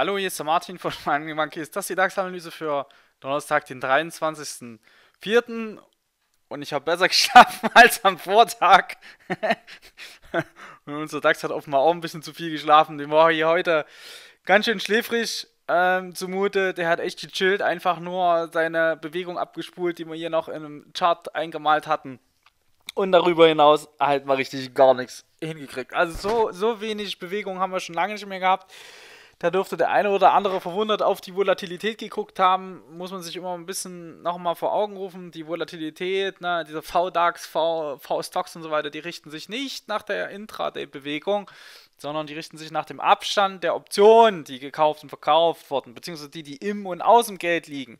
Hallo, hier ist der Martin von Mining Monkey. Ist das die DAX-Analyse für Donnerstag, den 23.04.? Und ich habe besser geschlafen als am Vortag. Und unser DAX hat offenbar auch ein bisschen zu viel geschlafen. Dem war hier heute ganz schön schläfrig ähm, zumute. Der hat echt gechillt, einfach nur seine Bewegung abgespult, die wir hier noch in einem Chart eingemalt hatten. Und darüber hinaus halt mal richtig gar nichts hingekriegt. Also so, so wenig Bewegung haben wir schon lange nicht mehr gehabt. Da dürfte der eine oder andere verwundert auf die Volatilität geguckt haben. Muss man sich immer ein bisschen nochmal vor Augen rufen. Die Volatilität, ne, diese V-DAX, V-Stocks und so weiter, die richten sich nicht nach der Intraday-Bewegung, sondern die richten sich nach dem Abstand der Optionen, die gekauft und verkauft wurden, beziehungsweise die, die im und aus dem Geld liegen.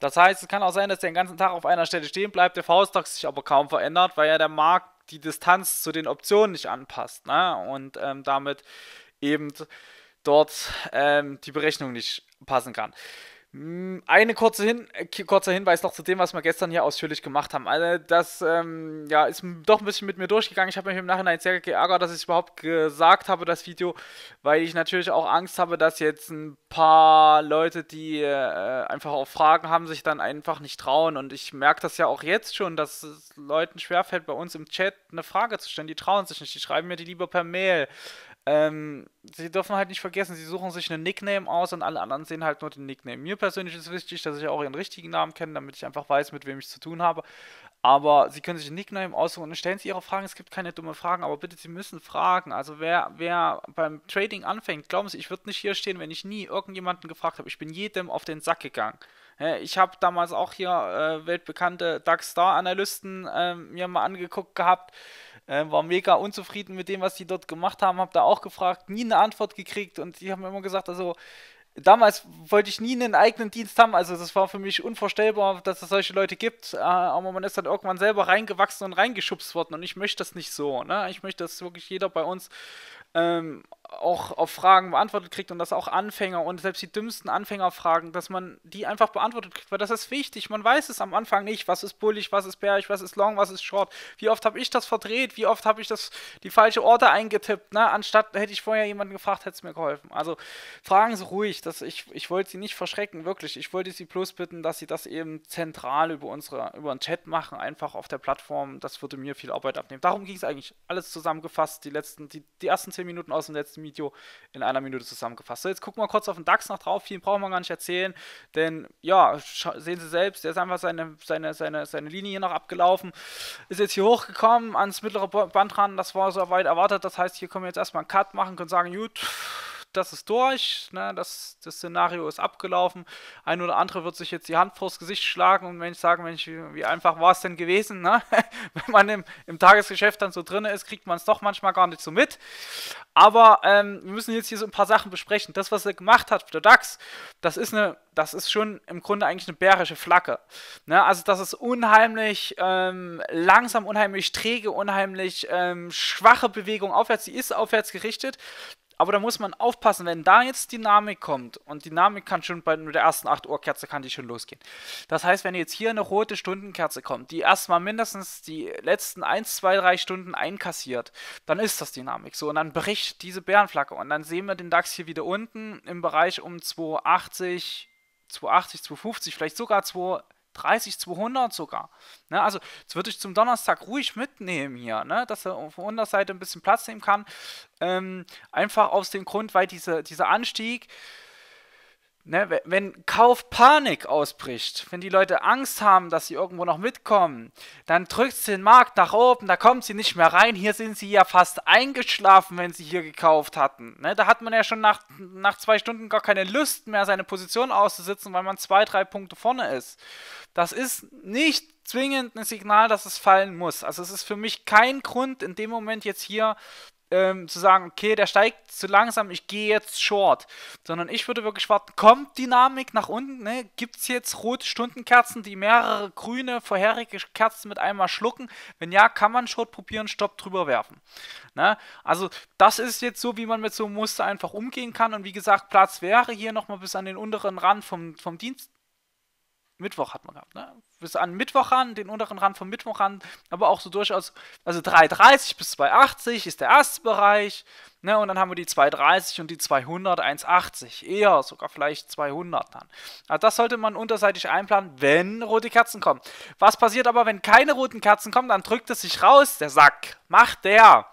Das heißt, es kann auch sein, dass der den ganzen Tag auf einer Stelle stehen bleibt, der v stock sich aber kaum verändert, weil ja der Markt die Distanz zu den Optionen nicht anpasst ne? und ähm, damit eben dort ähm, die Berechnung nicht passen kann. Hm, eine kurze Hin kurzer Hinweis noch zu dem, was wir gestern hier ausführlich gemacht haben. Also das ähm, ja, ist doch ein bisschen mit mir durchgegangen. Ich habe mich im Nachhinein sehr geärgert, dass ich überhaupt gesagt habe, das Video, weil ich natürlich auch Angst habe, dass jetzt ein paar Leute, die äh, einfach auch Fragen haben, sich dann einfach nicht trauen. Und ich merke das ja auch jetzt schon, dass es Leuten schwerfällt, bei uns im Chat eine Frage zu stellen. Die trauen sich nicht. Die schreiben mir die lieber per Mail. Ähm, sie dürfen halt nicht vergessen, sie suchen sich einen Nickname aus und alle anderen sehen halt nur den Nickname. Mir persönlich ist wichtig, dass ich auch ihren richtigen Namen kenne, damit ich einfach weiß, mit wem ich zu tun habe. Aber sie können sich einen Nickname aussuchen und stellen sie ihre Fragen. Es gibt keine dummen Fragen, aber bitte, sie müssen fragen. Also wer, wer beim Trading anfängt, glauben Sie, ich würde nicht hier stehen, wenn ich nie irgendjemanden gefragt habe. Ich bin jedem auf den Sack gegangen. Ich habe damals auch hier äh, weltbekannte DAX-Star-Analysten äh, mir mal angeguckt gehabt äh, war mega unzufrieden mit dem, was die dort gemacht haben. Habe da auch gefragt, nie eine Antwort gekriegt. Und die haben immer gesagt, also damals wollte ich nie einen eigenen Dienst haben. Also das war für mich unvorstellbar, dass es solche Leute gibt. Äh, aber man ist dann irgendwann selber reingewachsen und reingeschubst worden. Und ich möchte das nicht so. Ne? Ich möchte, dass wirklich jeder bei uns ähm, auch auf Fragen beantwortet kriegt und dass auch Anfänger und selbst die dümmsten Anfängerfragen, dass man die einfach beantwortet kriegt, weil das ist wichtig. Man weiß es am Anfang nicht, was ist bullig, was ist bärig, was ist long, was ist short. Wie oft habe ich das verdreht, wie oft habe ich das die falsche Orte eingetippt, ne? anstatt hätte ich vorher jemanden gefragt, hätte es mir geholfen. Also fragen Sie ruhig, dass ich, ich wollte Sie nicht verschrecken, wirklich. Ich wollte Sie bloß bitten, dass Sie das eben zentral über unsere, über einen Chat machen, einfach auf der Plattform. Das würde mir viel Arbeit abnehmen. Darum ging es eigentlich. Alles zusammengefasst, die letzten, die, die ersten zehn Minuten aus dem letzten Video in einer Minute zusammengefasst. So, jetzt gucken wir kurz auf den DAX noch drauf. Viel brauchen wir gar nicht erzählen, denn ja, sehen Sie selbst, der ist einfach seine, seine, seine, seine Linie hier noch abgelaufen, ist jetzt hier hochgekommen ans mittlere Band ran. Das war so weit erwartet. Das heißt, hier können wir jetzt erstmal einen Cut machen, können sagen, gut das ist durch, ne, das, das Szenario ist abgelaufen. Ein oder andere wird sich jetzt die Hand vors Gesicht schlagen und Mensch sagen, Mensch, wie einfach war es denn gewesen? Ne? Wenn man im, im Tagesgeschäft dann so drin ist, kriegt man es doch manchmal gar nicht so mit. Aber ähm, wir müssen jetzt hier so ein paar Sachen besprechen. Das, was er gemacht hat für DAX, das ist eine, das ist schon im Grunde eigentlich eine bärische Flagge. Ne? Also das ist unheimlich ähm, langsam, unheimlich träge, unheimlich ähm, schwache Bewegung aufwärts. Sie ist aufwärts gerichtet. Aber da muss man aufpassen, wenn da jetzt Dynamik kommt, und Dynamik kann schon bei nur der ersten 8 Uhr Kerze kann die schon losgehen. Das heißt, wenn jetzt hier eine rote Stundenkerze kommt, die erstmal mindestens die letzten 1, 2, 3 Stunden einkassiert, dann ist das Dynamik so. Und dann bricht diese Bärenflagge. Und dann sehen wir den DAX hier wieder unten im Bereich um 280, 280, 250, vielleicht sogar 2 30, 200 sogar. Ne, also das würde ich zum Donnerstag ruhig mitnehmen hier, ne, dass er auf der Unterseite ein bisschen Platz nehmen kann. Ähm, einfach aus dem Grund, weil diese, dieser Anstieg Ne, wenn Kaufpanik ausbricht, wenn die Leute Angst haben, dass sie irgendwo noch mitkommen, dann drückt es den Markt nach oben, da kommen sie nicht mehr rein. Hier sind sie ja fast eingeschlafen, wenn sie hier gekauft hatten. Ne, da hat man ja schon nach, nach zwei Stunden gar keine Lust mehr, seine Position auszusitzen, weil man zwei, drei Punkte vorne ist. Das ist nicht zwingend ein Signal, dass es fallen muss. Also es ist für mich kein Grund, in dem Moment jetzt hier ähm, zu sagen, okay, der steigt zu langsam, ich gehe jetzt short. Sondern ich würde wirklich warten, kommt Dynamik nach unten, ne? gibt es jetzt rote Stundenkerzen, die mehrere grüne vorherige Kerzen mit einmal schlucken? Wenn ja, kann man short probieren, Stopp drüber werfen. Ne? Also das ist jetzt so, wie man mit so einem Muster einfach umgehen kann. Und wie gesagt, Platz wäre hier nochmal bis an den unteren Rand vom, vom Dienst. Mittwoch hat man gehabt, ne? bis an Mittwoch ran, den unteren Rand vom Mittwoch ran, aber auch so durchaus, also 3,30 bis 2,80 ist der erste Bereich, ne, und dann haben wir die 2,30 und die 200, 1,80, eher sogar vielleicht 200 dann. Also das sollte man unterseitig einplanen, wenn rote Kerzen kommen. Was passiert aber, wenn keine roten Kerzen kommen, dann drückt es sich raus, der Sack, macht der.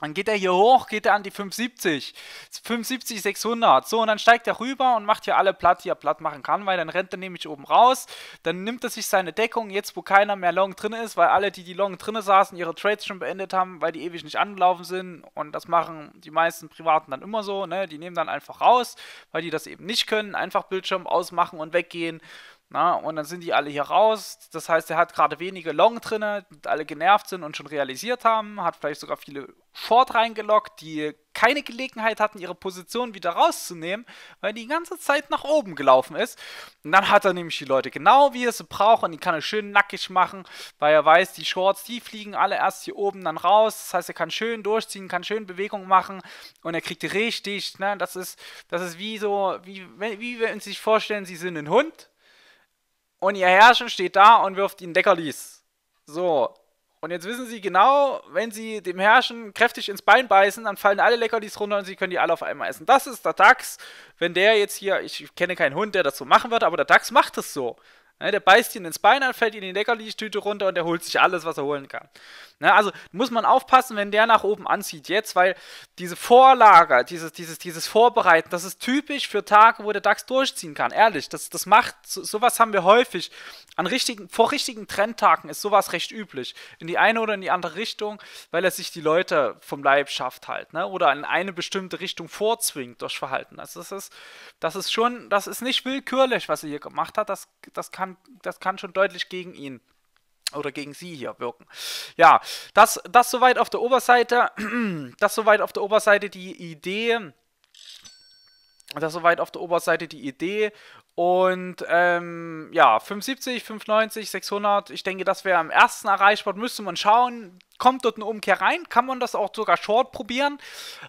Dann geht er hier hoch, geht er an die 570, 570, 600. So, und dann steigt er rüber und macht hier alle platt, die er platt machen kann, weil dann rennt er nämlich oben raus. Dann nimmt er sich seine Deckung, jetzt wo keiner mehr long drin ist, weil alle, die die long drin saßen, ihre Trades schon beendet haben, weil die ewig nicht angelaufen sind. Und das machen die meisten Privaten dann immer so, ne? Die nehmen dann einfach raus, weil die das eben nicht können. Einfach Bildschirm ausmachen und weggehen. Na, und dann sind die alle hier raus. Das heißt, er hat gerade wenige Long drinne, die alle genervt sind und schon realisiert haben. Hat vielleicht sogar viele Short reingelockt, die keine Gelegenheit hatten, ihre Position wieder rauszunehmen, weil die ganze Zeit nach oben gelaufen ist. Und dann hat er nämlich die Leute genau, wie er sie braucht. Und die kann er schön nackig machen, weil er weiß, die Shorts, die fliegen alle erst hier oben dann raus. Das heißt, er kann schön durchziehen, kann schön Bewegung machen und er kriegt richtig. Ne? Das, ist, das ist wie so, wie, wie wir uns sich vorstellen, sie sind ein Hund und ihr Herrscher steht da und wirft ihnen Leckerlis. So. Und jetzt wissen sie genau, wenn sie dem Herrchen kräftig ins Bein beißen, dann fallen alle Leckerlis runter und sie können die alle auf einmal essen. Das ist der Dachs. Wenn der jetzt hier, ich kenne keinen Hund, der das so machen wird, aber der Dachs macht es so. Ne, der beißt ihn ins Bein dann fällt ihn in die Leckerli-Tüte runter und er holt sich alles, was er holen kann. Ne, also muss man aufpassen, wenn der nach oben anzieht jetzt, weil diese Vorlage, dieses, dieses, dieses Vorbereiten, das ist typisch für Tage, wo der DAX durchziehen kann. Ehrlich, das, das macht, so, sowas haben wir häufig. An richtigen, vor richtigen Trendtagen ist sowas recht üblich. In die eine oder in die andere Richtung, weil er sich die Leute vom Leib schafft halt, ne? Oder in eine bestimmte Richtung vorzwingt durch Verhalten. Also das ist, das ist schon, das ist nicht willkürlich, was er hier gemacht hat. Das, das kann kann, das kann schon deutlich gegen ihn oder gegen sie hier wirken. Ja, das, das soweit auf der Oberseite, das soweit auf der Oberseite die Idee, das soweit auf der Oberseite die Idee und ähm, ja, 570, 590, 600, ich denke, das wäre am ersten erreichbar. Müsste man schauen, kommt dort eine Umkehr rein? Kann man das auch sogar short probieren?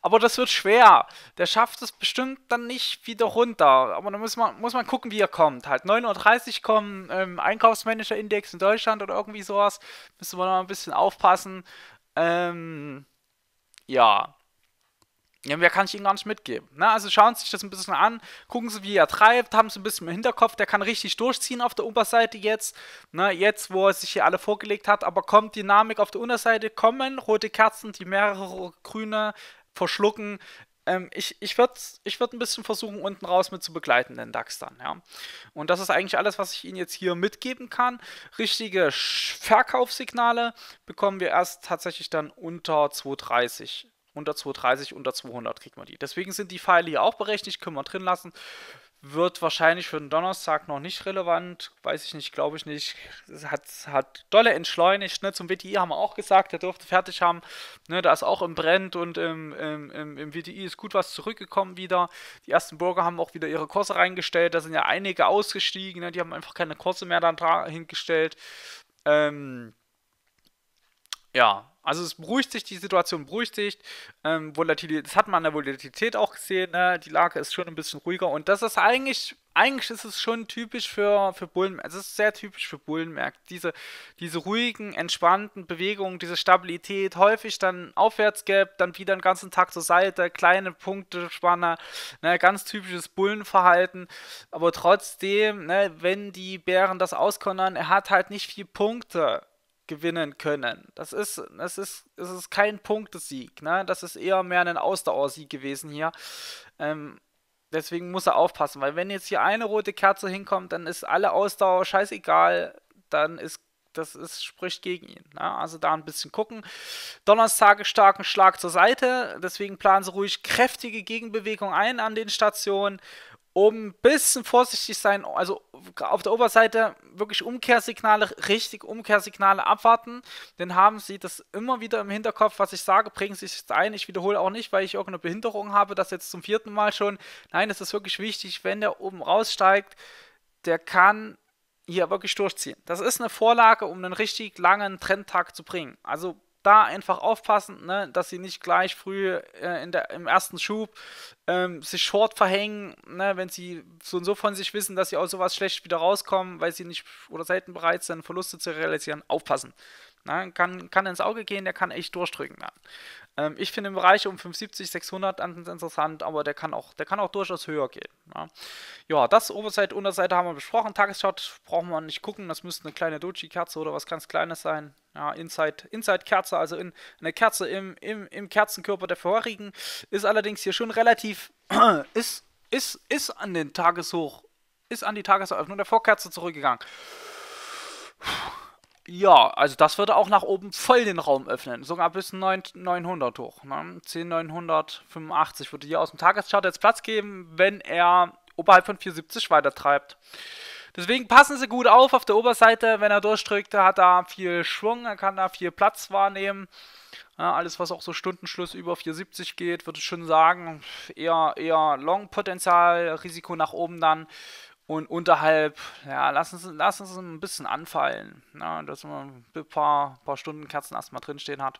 Aber das wird schwer. Der schafft es bestimmt dann nicht wieder runter. Aber da muss man, muss man gucken, wie er kommt. Halt 9.30 Uhr kommen ähm, Einkaufsmanager-Index in Deutschland oder irgendwie sowas. Müsste man noch ein bisschen aufpassen. Ähm, ja, ja, mehr kann ich Ihnen gar nicht mitgeben. Na, ne? also schauen Sie sich das ein bisschen an, gucken Sie, wie er treibt, haben Sie ein bisschen im Hinterkopf, der kann richtig durchziehen auf der Oberseite jetzt. Na, ne? jetzt, wo er sich hier alle vorgelegt hat, aber kommt Dynamik auf der Unterseite, kommen rote Kerzen, die mehrere grüne verschlucken. Ähm, ich ich würde ich würd ein bisschen versuchen, unten raus mit zu begleiten, den DAX dann. Ja. Und das ist eigentlich alles, was ich Ihnen jetzt hier mitgeben kann. Richtige Verkaufssignale bekommen wir erst tatsächlich dann unter 230 unter 230, unter 200 kriegt man die. Deswegen sind die Pfeile hier auch berechtigt, können wir drin lassen. Wird wahrscheinlich für den Donnerstag noch nicht relevant, weiß ich nicht, glaube ich nicht. Hat, hat dolle entschleunigt, ne? zum WTI haben wir auch gesagt, der durfte fertig haben. Ne? Da ist auch im Brent und im, im, im, im WTI ist gut was zurückgekommen wieder. Die ersten Burger haben auch wieder ihre Kurse reingestellt, da sind ja einige ausgestiegen, ne? die haben einfach keine Kurse mehr dann hingestellt. Ähm, ja, also es beruhigt sich, die Situation beruhigt sich. Ähm, Volatilität, das hat man an der Volatilität auch gesehen, ne? die Lage ist schon ein bisschen ruhiger und das ist eigentlich, eigentlich ist es schon typisch für, für Bullen, es ist sehr typisch für Bullenmärkte, diese, diese ruhigen, entspannten Bewegungen, diese Stabilität, häufig dann Aufwärtsgap, dann wieder den ganzen Tag zur Seite, kleine Punktespanner, ne? ganz typisches Bullenverhalten, aber trotzdem, ne? wenn die Bären das auskonnern, er hat halt nicht viel Punkte gewinnen können. Das ist, das ist, es ist kein Punktesieg, ne? Das ist eher mehr ein Ausdauersieg gewesen hier. Ähm, deswegen muss er aufpassen, weil wenn jetzt hier eine rote Kerze hinkommt, dann ist alle Ausdauer scheißegal, dann ist das ist, spricht gegen ihn. Ne? Also da ein bisschen gucken. Donnerstage starken Schlag zur Seite, deswegen planen sie ruhig kräftige Gegenbewegung ein an den Stationen oben ein bisschen vorsichtig sein, also auf der Oberseite wirklich Umkehrsignale, richtig Umkehrsignale abwarten, dann haben sie das immer wieder im Hinterkopf, was ich sage, prägen sie sich ein, ich wiederhole auch nicht, weil ich irgendeine Behinderung habe, das jetzt zum vierten Mal schon, nein, es ist wirklich wichtig, wenn der oben raussteigt, der kann hier wirklich durchziehen. Das ist eine Vorlage, um einen richtig langen Trendtag zu bringen, also da einfach aufpassen, ne, dass sie nicht gleich früh äh, in der, im ersten Schub ähm, sich short verhängen, ne, wenn sie so und so von sich wissen, dass sie aus sowas schlecht wieder rauskommen, weil sie nicht oder selten bereit sind, Verluste zu realisieren. Aufpassen. Ne, kann, kann ins Auge gehen, der kann echt durchdrücken. Ne. Ähm, ich finde den Bereich um 75, 600 ganz interessant, aber der kann auch, der kann auch durchaus höher gehen. Ja, ja das Oberseite, Unterseite haben wir besprochen. Tagesschart brauchen wir nicht gucken, das müsste eine kleine Doji-Kerze oder was ganz Kleines sein. Ja, Inside-Kerze, Inside also in, eine Kerze im, im, im Kerzenkörper der vorherigen, ist allerdings hier schon relativ, ist, ist, ist an den Tageshoch, ist an die Tageseröffnung der Vorkerze zurückgegangen. Puh. Ja, also das würde auch nach oben voll den Raum öffnen. Sogar bis 9, 900 hoch. Ne? 10,985 würde hier aus dem Tageschart jetzt Platz geben, wenn er oberhalb von 470 weiter treibt. Deswegen passen sie gut auf auf der Oberseite. Wenn er durchdrückt, hat er viel Schwung, er kann da viel Platz wahrnehmen. Ja, alles, was auch so Stundenschluss über 470 geht, würde ich schon sagen, eher, eher Long-Potenzial, Risiko nach oben dann. Und unterhalb, ja, lass uns, lass uns ein bisschen anfallen, na, ne, dass man ein paar, paar Stunden Kerzen erstmal drinstehen hat.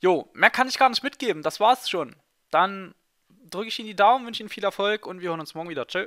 Jo, mehr kann ich gar nicht mitgeben, das war's schon. Dann drücke ich Ihnen die Daumen, wünsche Ihnen viel Erfolg und wir hören uns morgen wieder. Tschö.